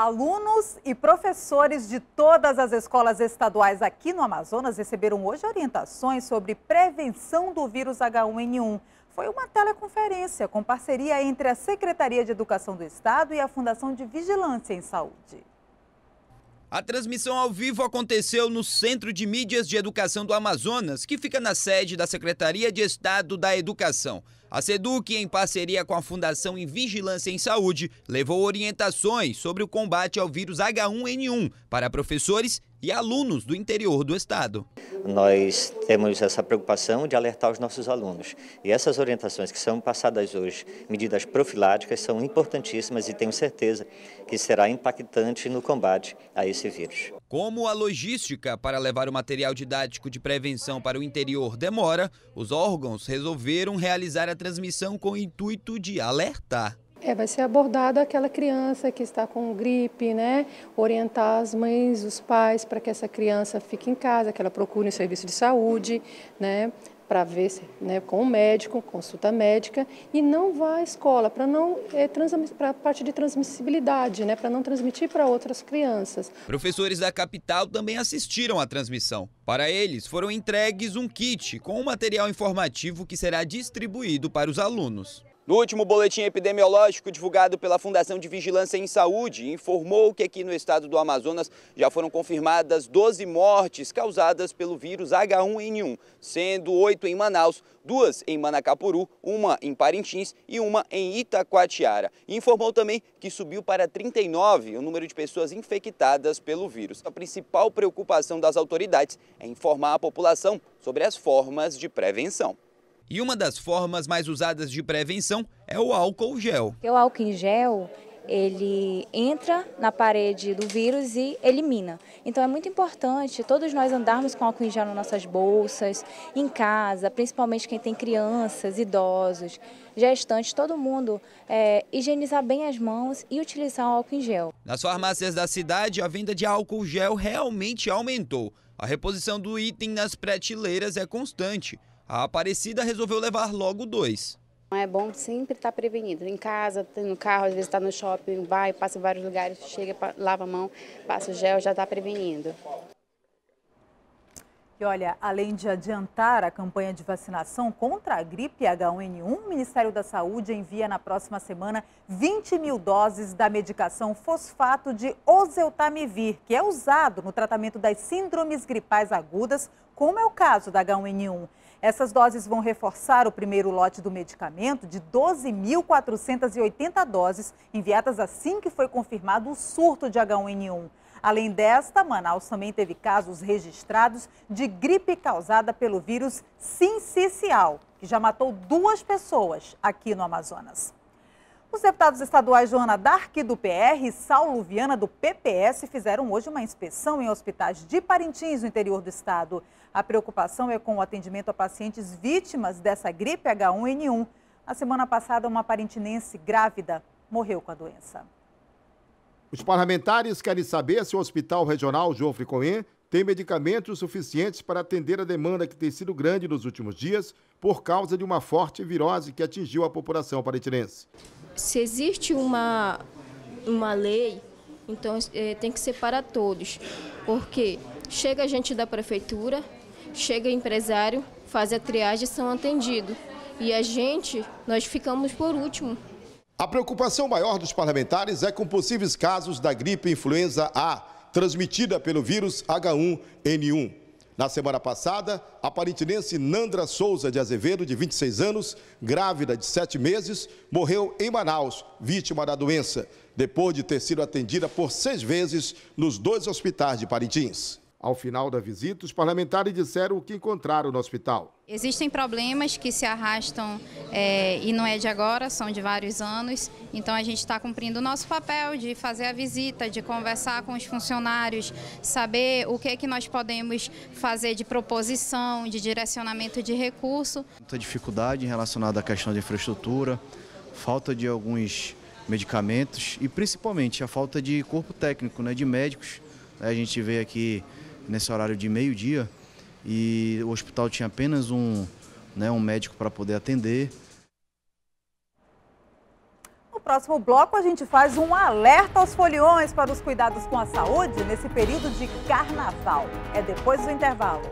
Alunos e professores de todas as escolas estaduais aqui no Amazonas receberam hoje orientações sobre prevenção do vírus H1N1. Foi uma teleconferência com parceria entre a Secretaria de Educação do Estado e a Fundação de Vigilância em Saúde. A transmissão ao vivo aconteceu no Centro de Mídias de Educação do Amazonas, que fica na sede da Secretaria de Estado da Educação. A SEDUC, em parceria com a Fundação em Vigilância em Saúde, levou orientações sobre o combate ao vírus H1N1 para professores e alunos do interior do estado. Nós temos essa preocupação de alertar os nossos alunos. E essas orientações que são passadas hoje, medidas profiláticas, são importantíssimas e tenho certeza que será impactante no combate a esse vírus. Como a logística para levar o material didático de prevenção para o interior demora, os órgãos resolveram realizar a transmissão com o intuito de alertar. É, vai ser abordada aquela criança que está com gripe, né? Orientar as mães, os pais, para que essa criança fique em casa, que ela procure um serviço de saúde, né? Para ver se, né, com o médico, consulta médica, e não vá à escola, para não é, para a parte de transmissibilidade, né, para não transmitir para outras crianças. Professores da capital também assistiram à transmissão. Para eles, foram entregues um kit com o um material informativo que será distribuído para os alunos. No último boletim epidemiológico divulgado pela Fundação de Vigilância em Saúde, informou que aqui no estado do Amazonas já foram confirmadas 12 mortes causadas pelo vírus H1N1, sendo oito em Manaus, duas em Manacapuru, uma em Parintins e uma em Itacoatiara. E informou também que subiu para 39 o número de pessoas infectadas pelo vírus. A principal preocupação das autoridades é informar a população sobre as formas de prevenção. E uma das formas mais usadas de prevenção é o álcool gel. O álcool em gel, ele entra na parede do vírus e elimina. Então é muito importante todos nós andarmos com álcool em gel nas nossas bolsas, em casa, principalmente quem tem crianças, idosos, gestantes, todo mundo é, higienizar bem as mãos e utilizar o álcool em gel. Nas farmácias da cidade, a venda de álcool gel realmente aumentou. A reposição do item nas prateleiras é constante. A Aparecida resolveu levar logo dois. É bom sempre estar tá prevenido. Em casa, tá no carro, às vezes está no shopping, vai, passa em vários lugares, chega, lava a mão, passa o gel, já está prevenindo. E olha, além de adiantar a campanha de vacinação contra a gripe H1N1, o Ministério da Saúde envia na próxima semana 20 mil doses da medicação fosfato de oseltamivir, que é usado no tratamento das síndromes gripais agudas, como é o caso da H1N1. Essas doses vão reforçar o primeiro lote do medicamento de 12.480 doses enviadas assim que foi confirmado o surto de H1N1. Além desta, Manaus também teve casos registrados de gripe causada pelo vírus sincicial, que já matou duas pessoas aqui no Amazonas. Os deputados estaduais Joana Dark, do PR, e Saulo Viana, do PPS, fizeram hoje uma inspeção em hospitais de Parintins, no interior do estado. A preocupação é com o atendimento a pacientes vítimas dessa gripe H1N1. Na semana passada, uma parintinense grávida morreu com a doença. Os parlamentares querem saber se o Hospital Regional Joffre Cohen tem medicamentos suficientes para atender a demanda que tem sido grande nos últimos dias por causa de uma forte virose que atingiu a população parintinense se existe uma, uma lei, então é, tem que ser para todos. Porque chega gente da prefeitura, chega empresário, faz a triagem e são atendidos. E a gente, nós ficamos por último. A preocupação maior dos parlamentares é com possíveis casos da gripe influenza A, transmitida pelo vírus H1N1. Na semana passada, a parintinense Nandra Souza de Azevedo, de 26 anos, grávida de 7 meses, morreu em Manaus, vítima da doença, depois de ter sido atendida por seis vezes nos dois hospitais de Parintins. Ao final da visita, os parlamentares disseram o que encontraram no hospital. Existem problemas que se arrastam é, e não é de agora, são de vários anos. Então a gente está cumprindo o nosso papel de fazer a visita, de conversar com os funcionários, saber o que é que nós podemos fazer de proposição, de direcionamento de recurso. Muita dificuldade relacionada à questão de infraestrutura, falta de alguns medicamentos e principalmente a falta de corpo técnico, né, de médicos. A gente vê aqui nesse horário de meio-dia e o hospital tinha apenas um, né, um médico para poder atender. No próximo bloco, a gente faz um alerta aos foliões para os cuidados com a saúde nesse período de carnaval. É depois do intervalo.